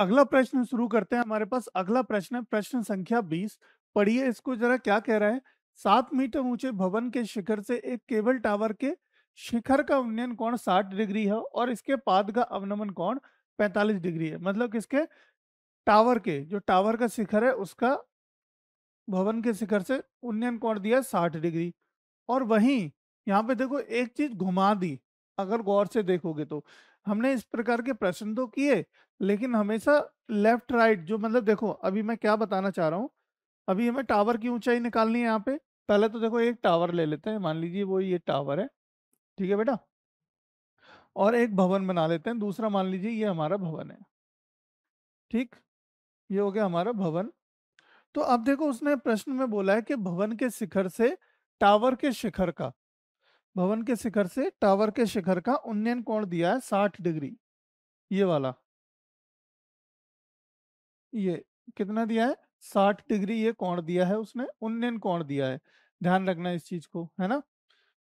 अगला प्रश्न शुरू करते हैं हमारे पास अगला प्रश्न है प्रश्न संख्या बीस पढ़िए इसको जरा क्या कह रहा है सात मीटर ऊंचे भवन के शिखर से एक केबल टावर के शिखर का उन्नयन कोण साठ डिग्री है और इसके पाद का अवनमन कोण पैंतालीस डिग्री है मतलब किसके टावर के जो टावर का शिखर है उसका भवन के शिखर से उन्नयन कोण दिया साठ डिग्री और वहीं यहाँ पे देखो एक चीज घुमा दी अगर गौर से देखोगे तो हमने इस प्रकार के प्रश्न तो किए लेकिन हमेशा लेफ्ट राइट जो मतलब देखो अभी मैं क्या बताना चाह रहा हूँ अभी हमें टावर की ऊंचाई निकालनी है यहाँ पे पहले तो देखो एक टावर ले लेते हैं मान लीजिए वो ये टावर है ठीक है बेटा और एक भवन बना लेते हैं दूसरा मान लीजिए ये हमारा भवन है ठीक ये हो गया हमारा भवन तो अब देखो उसने प्रश्न में बोला है कि भवन के शिखर से टावर के शिखर का भवन के शिखर से टावर के शिखर का उन्नयन कोण दिया है साठ डिग्री ये वाला ये कितना दिया है साठ डिग्री ये कोण दिया है उसने उन्नयन कोण दिया है ध्यान रखना इस चीज को है ना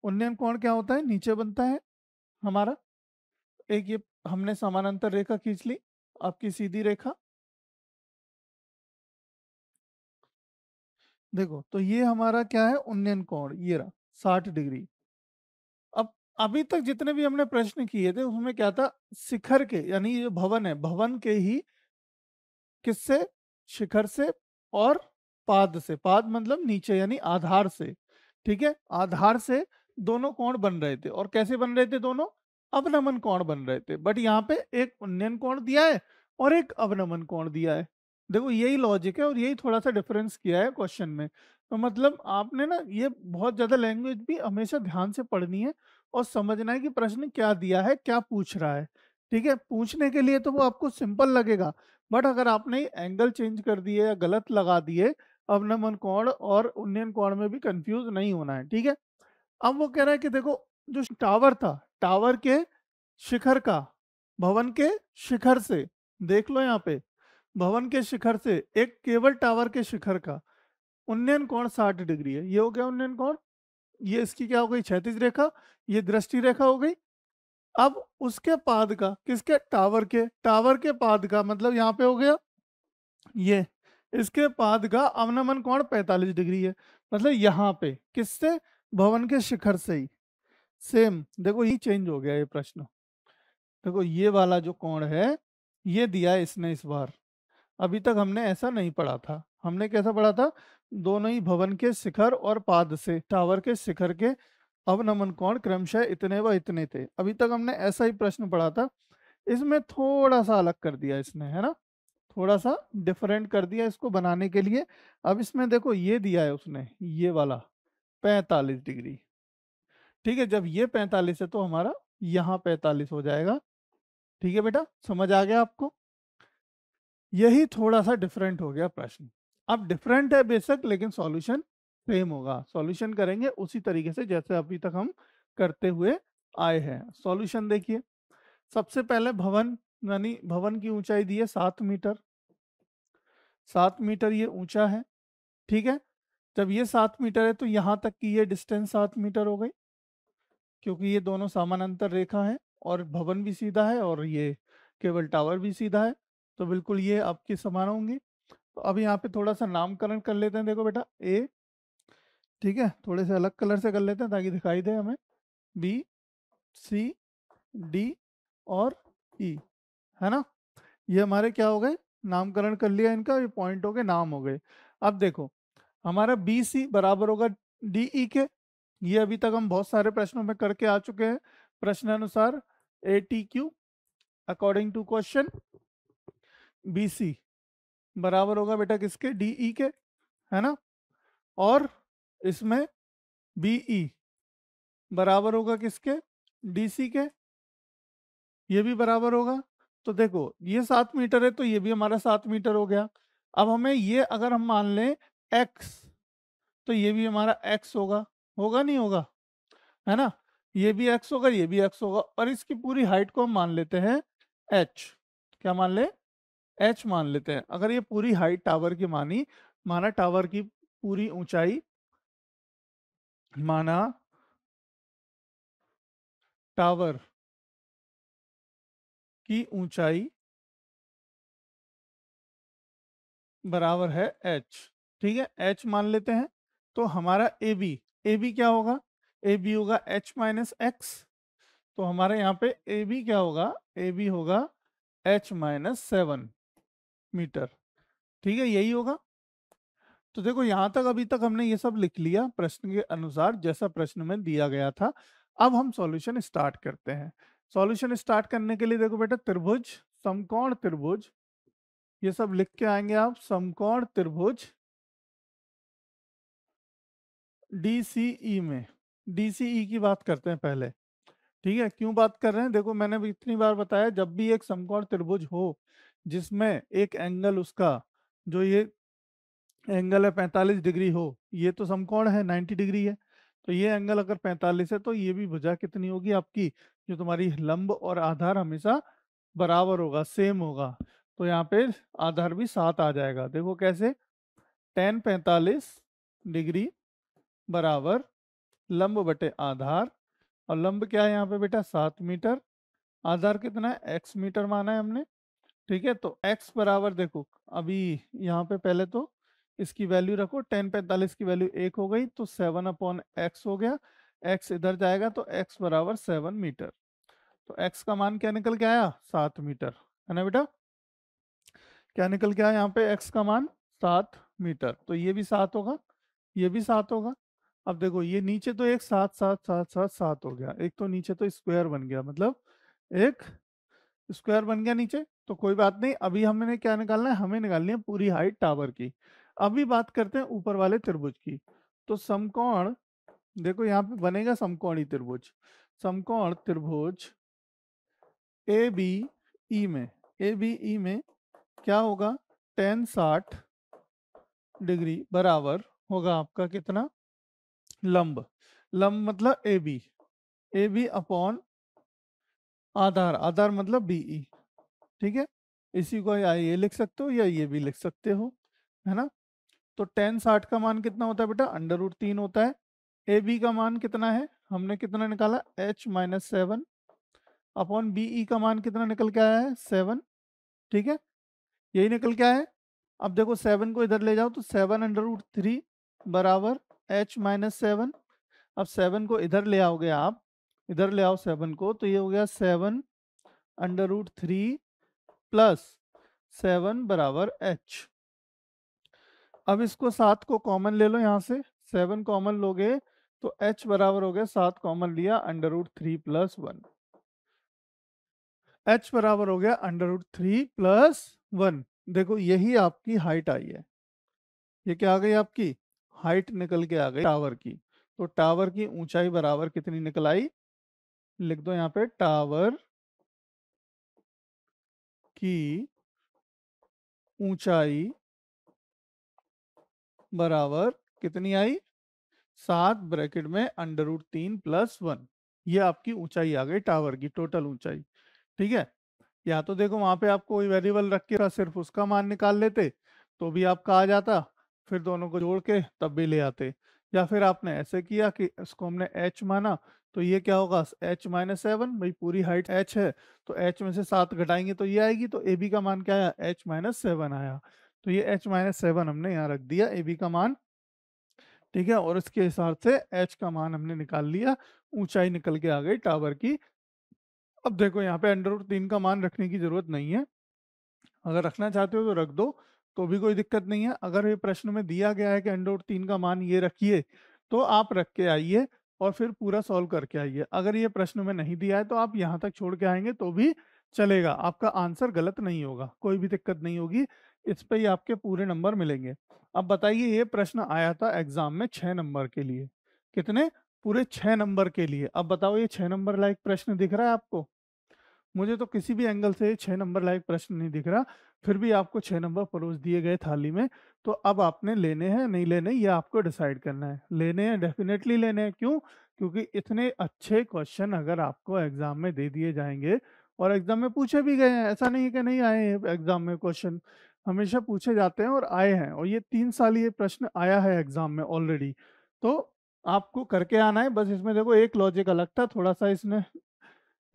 उन्नयन कोण क्या होता है नीचे बनता है हमारा एक ये हमने समानांतर रेखा खींच ली आपकी सीधी रेखा देखो तो ये हमारा क्या है उन्नयन कोण ये रहा साठ डिग्री अभी तक जितने भी हमने प्रश्न किए थे उसमें क्या था शिखर के यानी जो भवन है भवन के ही किससे शिखर से और पाद से पाद मतलब नीचे यानी आधार से ठीक है आधार से दोनों कोण बन रहे थे और कैसे बन रहे थे दोनों अवनमन कोण बन रहे थे बट यहाँ पे एक उन्नयन कोण दिया है और एक अवनमन कोण दिया है देखो यही लॉजिक है और यही थोड़ा सा डिफरेंस किया है क्वेश्चन में तो मतलब आपने ना ये बहुत ज्यादा लैंग्वेज भी हमेशा ध्यान से पढ़नी है और समझना है कि प्रश्न क्या दिया है क्या पूछ रहा है ठीक है पूछने के लिए तो वो आपको सिंपल लगेगा बट अगर आपने एंगल चेंज कर दिए या गलत लगा दिए अब नमन कोण और उन्नयन कोण में भी कंफ्यूज नहीं होना है ठीक है अब वो कह रहा है कि देखो जो टावर था टावर के शिखर का भवन के शिखर से देख लो यहाँ पे भवन के शिखर से एक केवल टावर के शिखर का उन्नयन कोण साठ डिग्री है ये हो गया उन्नयन कोण ये इसकी क्या हो गई क्षैतिज रेखा ये दृष्टि रेखा हो गई अब उसके पाद का किसके टावर के टावर के पाद का मतलब यहाँ पे हो गया ये इसके पाद का अवनमन कोण 45 डिग्री है मतलब यहाँ पे किससे भवन के शिखर से ही सेम देखो ये चेंज हो गया ये प्रश्न देखो ये वाला जो कोण है ये दिया इसने इस बार अभी तक हमने ऐसा नहीं पढ़ा था हमने कैसा पढ़ा था दोनों ही भवन के शिखर और पाद से टावर के शिखर के अवनमन कोण क्रमशः इतने व इतने थे अभी तक हमने ऐसा ही प्रश्न पढ़ा था इसमें थोड़ा सा अलग कर दिया इसने है ना थोड़ा सा डिफरेंट कर दिया इसको बनाने के लिए अब इसमें देखो ये दिया है उसने ये वाला पैंतालीस डिग्री ठीक है जब ये पैंतालीस है तो हमारा यहाँ पैंतालीस हो जाएगा ठीक है बेटा समझ आ गया आपको यही थोड़ा सा डिफरेंट हो गया प्रश्न अब डिफरेंट है बेशक लेकिन सॉल्यूशन सेम होगा सॉल्यूशन करेंगे उसी तरीके से जैसे अभी तक हम करते हुए आए हैं सॉल्यूशन देखिए सबसे पहले भवन यानी भवन की ऊंचाई दी है सात मीटर सात मीटर ये ऊंचा है ठीक है जब ये सात मीटर है तो यहाँ तक की ये डिस्टेंस सात मीटर हो गई क्योंकि ये दोनों समानांतर रेखा है और भवन भी सीधा है और ये केबल टावर भी सीधा है तो बिल्कुल ये आपके समान होंगे तो अब यहाँ पे थोड़ा सा नामकरण कर लेते हैं देखो बेटा ए ठीक है थोड़े से अलग कलर से कर लेते हैं ताकि दिखाई दे हमें बी सी डी और ई e, है ना ये हमारे क्या हो गए नामकरण कर लिया इनका ये पॉइंट हो गए नाम हो गए अब देखो हमारा बी सी बराबर होगा डी ई e के ये अभी तक हम बहुत सारे प्रश्नों में करके आ चुके हैं प्रश्न अनुसार A T Q according to question B C बराबर होगा बेटा किसके डी ई के है ना और इसमें बी ई बराबर होगा किसके डी सी के ये भी बराबर होगा तो देखो ये सात मीटर है तो ये भी हमारा सात मीटर हो गया अब हमें ये अगर हम मान लें एक्स तो ये भी हमारा एक्स होगा होगा नहीं होगा है ना ये भी एक्स होगा ये भी एक्स होगा और इसकी पूरी हाइट को हम मान लेते हैं एच क्या मान लें एच मान लेते हैं अगर ये पूरी हाइट टावर की मानी माना टावर की पूरी ऊंचाई माना टावर की ऊंचाई बराबर है एच ठीक है एच मान लेते हैं तो हमारा ए बी ए बी क्या होगा ए बी होगा एच माइनस एक्स तो हमारे यहाँ पे ए बी क्या होगा ए बी होगा एच माइनस सेवन मीटर ठीक है यही होगा तो देखो यहां तक अभी तक हमने ये सब लिख लिया प्रश्न के अनुसार जैसा प्रश्न में दिया गया था अब हम सॉल्यूशन स्टार्ट करते हैं सॉल्यूशन स्टार्ट करने के लिए देखो बेटा त्रिभुज समकोण त्रिभुज ये सब लिख के आएंगे आप समकोण त्रिभुज डीसीई e में डीसीई e की बात करते हैं पहले ठीक है क्यों बात कर रहे हैं देखो मैंने भी इतनी बार बताया जब भी एक समकोण त्रिभुज हो जिसमें एक एंगल उसका जो ये एंगल है पैंतालीस डिग्री हो ये तो समकोण है नाइन्टी डिग्री है तो ये एंगल अगर पैंतालीस है तो ये भी भुजा कितनी होगी आपकी जो तुम्हारी लंब और आधार हमेशा बराबर होगा सेम होगा तो यहाँ पे आधार भी सात आ जाएगा देखो कैसे टेन पैंतालीस डिग्री बराबर लंब बटे आधार और लंब क्या है यहाँ पे बेटा सात मीटर आधार कितना है एक्स मीटर माना है हमने ठीक है तो x बराबर देखो अभी यहाँ पे पहले तो इसकी वैल्यू रखो टेन पैंतालीस की वैल्यू एक हो गई तो सेवन अपॉन एक्स हो गया एक्स इधर जाएगा तो एक्स बराबर सेवन मीटर तो एक्स का मान क्या निकल के आया सात मीटर है ना बेटा क्या निकल के आया यहाँ पे एक्स का मान सात मीटर तो ये भी सात होगा ये भी सात होगा अब देखो ये नीचे तो एक सात सात सात सात सात हो गया एक तो नीचे तो स्क्वायर बन गया मतलब एक स्क्वायर बन गया नीचे तो कोई बात नहीं अभी हमने क्या निकालना है हमें निकालनी है पूरी हाइट टावर की अभी बात करते हैं ऊपर वाले त्रिभुज की तो समकोण देखो यहाँ पे बनेगा समकोणी त्रिभुज समकोण त्रिभुज ए बी ई में ए बी ई में क्या होगा टेन साठ डिग्री बराबर होगा आपका कितना लंब लंब मतलब A B A B upon आधार आधार मतलब ई e, ठीक है इसी को या ये लिख सकते हो या ये भी लिख सकते हो है ना तो टेन साठ का मान कितना होता है बेटा अंडर रूट तीन होता है ए बी का मान कितना है हमने कितना निकाला H minus seven upon B E का मान कितना निकल के आया है सेवन ठीक है यही निकल के आया है अब देखो सेवन को इधर ले जाओ तो सेवन अंडर रूट थ्री बराबर एच माइनस सेवन अब सेवन को इधर ले आओगे आप इधर ले आओ सेवन को तो ये हो गया seven under root three plus seven बराबर एच अब इसको सात को कॉमन ले लो यहाँ से सेवन कॉमन लोगे तो एच बराबर हो गया सात कॉमन लिया under root three plus one H बराबर हो गया under root three plus one देखो यही आपकी हाइट आई है ये क्या आ गई आपकी हाइट निकल के आ गई टावर की तो टावर की ऊंचाई बराबर कितनी निकल आई लिख दो यहां पे टावर की ऊंचाई बराबर कितनी आई सात ब्रैकेट में अंडर रूट तीन प्लस वन ये आपकी ऊंचाई आ गई टावर की टोटल ऊंचाई ठीक है या तो देखो वहां पे आप कोई वेरिएबल रख के सिर्फ उसका मान निकाल लेते तो भी आपका आ जाता फिर दोनों को जोड़ के तब भी ले आते या फिर आपने ऐसे किया कि इसको हमने एच माना तो ये क्या होगा एच माइनस सेवन भाई पूरी हाइट एच है तो एच में से सात घटाएंगे तो ये आएगी तो ए बी का मान क्या आया एच माइनस सेवन आया तो ये एच माइनस सेवन हमने यहाँ रख दिया ए बी का मान ठीक है और इसके हिसाब से एच का मान हमने निकाल लिया ऊंचाई निकल के आ गई टावर की अब देखो यहाँ पे अंडर तीन का मान रखने की जरूरत नहीं है अगर रखना चाहते हो तो रख दो तो भी कोई दिक्कत नहीं है अगर ये प्रश्न में दिया गया है कि अंडोट तीन का मान ये रखिए तो आप रख के आइए और फिर पूरा सॉल्व करके आइए अगर ये प्रश्न में नहीं दिया है तो आप यहाँ तक छोड़ के आएंगे तो भी चलेगा आपका आंसर गलत नहीं होगा कोई भी दिक्कत नहीं होगी इस पर ही आपके पूरे नंबर मिलेंगे अब बताइए ये प्रश्न आया था एग्जाम में छः नंबर के लिए कितने पूरे छः नंबर के लिए अब बताओ ये छः नंबर लायक प्रश्न दिख रहा है आपको मुझे तो किसी भी एंगल से छः नंबर लायक प्रश्न नहीं दिख रहा फिर भी आपको छः नंबर परोस दिए गए थाली में तो अब आपने लेने हैं नहीं लेने ये आपको डिसाइड करना है लेने हैं डेफिनेटली लेने हैं क्यों क्योंकि इतने अच्छे क्वेश्चन अगर आपको एग्जाम में दे दिए जाएंगे और एग्जाम में पूछे भी गए हैं ऐसा नहीं है कि नहीं आए हैं एग्जाम में क्वेश्चन हमेशा पूछे जाते हैं और आए हैं और ये तीन साल ये प्रश्न आया है एग्जाम में ऑलरेडी तो आपको करके आना है बस इसमें देखो एक लॉजिक अलग था थोड़ा सा इसने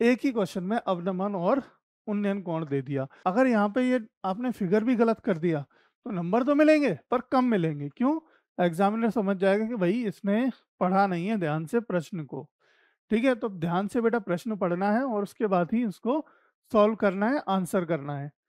एक ही क्वेश्चन में अवनमन और उन्नयन कोण दे दिया अगर यहाँ पे ये आपने फिगर भी गलत कर दिया तो नंबर तो मिलेंगे पर कम मिलेंगे क्यों एग्जामिनर समझ जाएगा कि भाई इसने पढ़ा नहीं है ध्यान से प्रश्न को ठीक है तो ध्यान से बेटा प्रश्न पढ़ना है और उसके बाद ही इसको सॉल्व करना है आंसर करना है